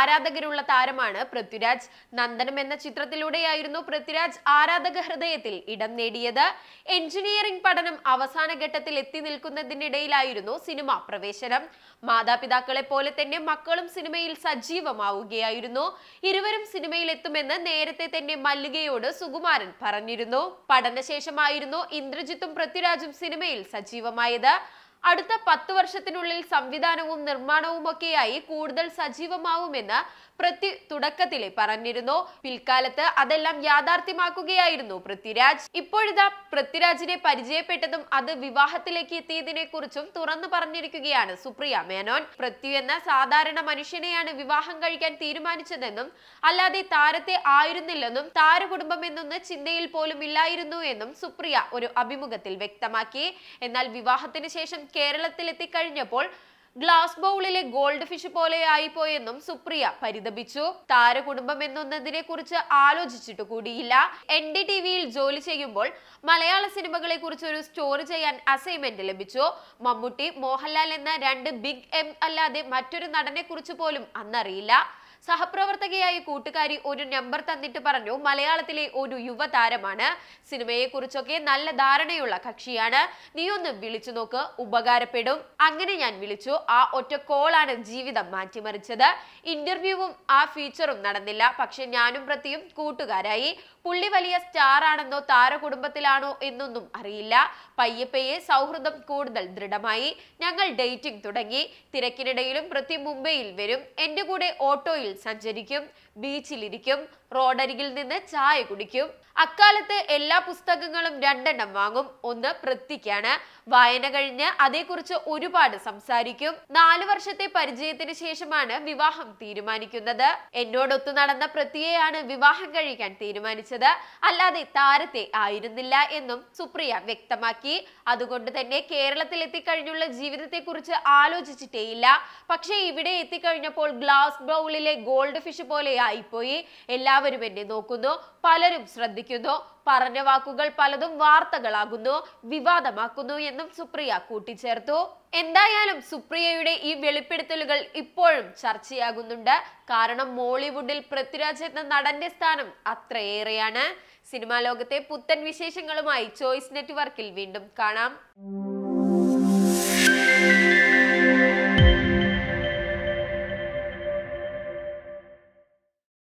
ആരാധകരുള്ള താരമാണ് പൃഥ്വിരാജ് നന്ദനം എന്ന ചിത്രത്തിലൂടെയായിരുന്നു പൃഥ്വിരാജ് ആരാധക ഹൃദയത്തിൽ ഇടം നേടിയത് എഞ്ചിനീയറിംഗ് പഠനം അവസാന ഘട്ടത്തിൽ എത്തി നിൽക്കുന്നതിനിടയിലായിരുന്നു സിനിമ പ്രവേശനം മാതാപിതാക്കളെ പോലെ തന്നെ മക്കളും സിനിമയിൽ സജീവമാവുകയായിരുന്നു ഇരുവരും സിനിമയിൽ എത്തുമെന്ന് നേരത്തെ തന്നെ മല്ലികയോട് സുകുമാരൻ പറഞ്ഞിരുന്നു പഠനശേഷമായിരുന്നു ഇന്ദ്രജിത്തും പൃഥ്വിരാജും സിനിമയിൽ സജീവമായത് അടുത്ത പത്ത് വർഷത്തിനുള്ളിൽ സംവിധാനവും ഒക്കെയായി കൂടുതൽ സജീവമാവുമെന്ന് പൃഥ്വി തുടക്കത്തിൽ പറഞ്ഞിരുന്നു പിൽക്കാലത്ത് അതെല്ലാം യാഥാർത്ഥ്യമാക്കുകയായിരുന്നു പൃഥ്വിരാജ് ഇപ്പോഴിതാ പൃഥ്വിരാജിനെ പരിചയപ്പെട്ടതും അത് വിവാഹത്തിലേക്ക് എത്തിയതിനെ കുറിച്ചും തുറന്നു പറഞ്ഞിരിക്കുകയാണ് സുപ്രിയ മേനോൻ പൃഥ്വി എന്ന സാധാരണ മനുഷ്യനെയാണ് വിവാഹം കഴിക്കാൻ തീരുമാനിച്ചതെന്നും അല്ലാതെ താരത്തെ ആയിരുന്നില്ലെന്നും താരകുടുംബം എന്നൊന്ന് ചിന്തയിൽ പോലും ഇല്ലായിരുന്നു എന്നും സുപ്രിയ ഒരു അഭിമുഖത്തിൽ വ്യക്തമാക്കി എന്നാൽ വിവാഹത്തിന് ശേഷം കേരളത്തിലെത്തിക്കഴിഞ്ഞപ്പോൾ ഗ്ലാസ് ബൗളിലെ ഗോൾഡ് ഫിഷ് പോലെ ആയിപ്പോയെന്നും സുപ്രിയ പരിതപിച്ചു താരകുടുംബം എന്നതിനെ കുറിച്ച് ആലോചിച്ചിട്ട് കൂടിയില്ല എൻ ഡി ടി വിയിൽ ജോലി ചെയ്യുമ്പോൾ മലയാള സിനിമകളെ കുറിച്ച് ഒരു സ്റ്റോറി ചെയ്യാൻ അസൈൻമെന്റ് ലഭിച്ചു മമ്മൂട്ടി മോഹൻലാൽ എന്ന രണ്ട് ബിഗ് എം അല്ലാതെ മറ്റൊരു നടനെ കുറിച്ച് പോലും അന്നറിയില്ല സഹപ്രവർത്തകയായ കൂട്ടുകാരി ഒരു നമ്പർ തന്നിട്ട് പറഞ്ഞു മലയാളത്തിലെ ഒരു യുവതാരമാണ് സിനിമയെ കുറിച്ചൊക്കെ നല്ല ധാരണയുള്ള കക്ഷിയാണ് നീ ഒന്ന് വിളിച്ചു നോക്ക് ഉപകാരപ്പെടും അങ്ങനെ ഞാൻ വിളിച്ചു ആ ഒറ്റ കോളാണ് ജീവിതം മാറ്റിമറിച്ചത് ഇന്റർവ്യൂവും ആ ഫീച്ചറും നടന്നില്ല പക്ഷെ ഞാനും പ്രതിയും കൂട്ടുകാരായി പുള്ളി വലിയ സ്റ്റാർ ആണെന്നോ താര കുടുംബത്തിലാണോ എന്നൊന്നും അറിയില്ല പയ്യപ്പയെ സൗഹൃദം കൂടുതൽ ദൃഢമായി ഞങ്ങൾ ഡേറ്റിംഗ് തുടങ്ങി തിരക്കിനിടയിലും പ്രതി മുംബൈയിൽ വരും എന്റെ കൂടെ ഓട്ടോയിൽ സഞ്ചരിക്കും ബീച്ചിലിരിക്കും റോഡരികിൽ നിന്ന് ചായ കുടിക്കും അക്കാലത്ത് എല്ലാ പുസ്തകങ്ങളും രണ്ടെണ്ണം വാങ്ങും ഒന്ന് വൃത്തിക്കാണ് വായന കഴിഞ്ഞ് അതേക്കുറിച്ച് ഒരുപാട് സംസാരിക്കും നാലു വർഷത്തെ പരിചയത്തിന് ശേഷമാണ് വിവാഹം തീരുമാനിക്കുന്നത് എന്നോടൊത്തു നടന്ന പൃഥ്വിയെയാണ് വിവാഹം കഴിക്കാൻ തീരുമാനിച്ചത് അല്ലാതെ താരത്തെ ആയിരുന്നില്ല എന്നും സുപ്രിയ വ്യക്തമാക്കി അതുകൊണ്ട് തന്നെ കേരളത്തിൽ എത്തിക്കഴിഞ്ഞുള്ള ജീവിതത്തെക്കുറിച്ച് ആലോചിച്ചിട്ടേയില്ല പക്ഷേ ഇവിടെ എത്തിക്കഴിഞ്ഞപ്പോൾ ഗ്ലാസ് ബൗളിലെ ഗോൾഡ് ഫിഷ് പോലെ ആയിപ്പോയി എല്ലാ എല്ലാവരും എന്നെ നോക്കുന്നു പലരും ശ്രദ്ധിക്കുന്നു പറഞ്ഞ വാക്കുകൾ പലതും വാർത്തകളാകുന്നു വിവാദമാക്കുന്നു എന്നും സുപ്രിയ കൂട്ടിച്ചേർത്തു എന്തായാലും സുപ്രിയയുടെ ഈ വെളിപ്പെടുത്തലുകൾ ഇപ്പോഴും ചർച്ചയാകുന്നുണ്ട് കാരണം മോളിവുഡിൽ പൃഥ്വിരാജ് എന്ന നടന്റെ സ്ഥാനം അത്രയേറെയാണ് സിനിമാ ലോകത്തെ പുത്തൻ വിശേഷങ്ങളുമായി ചോയ്സ് നെറ്റ്വർക്കിൽ വീണ്ടും കാണാം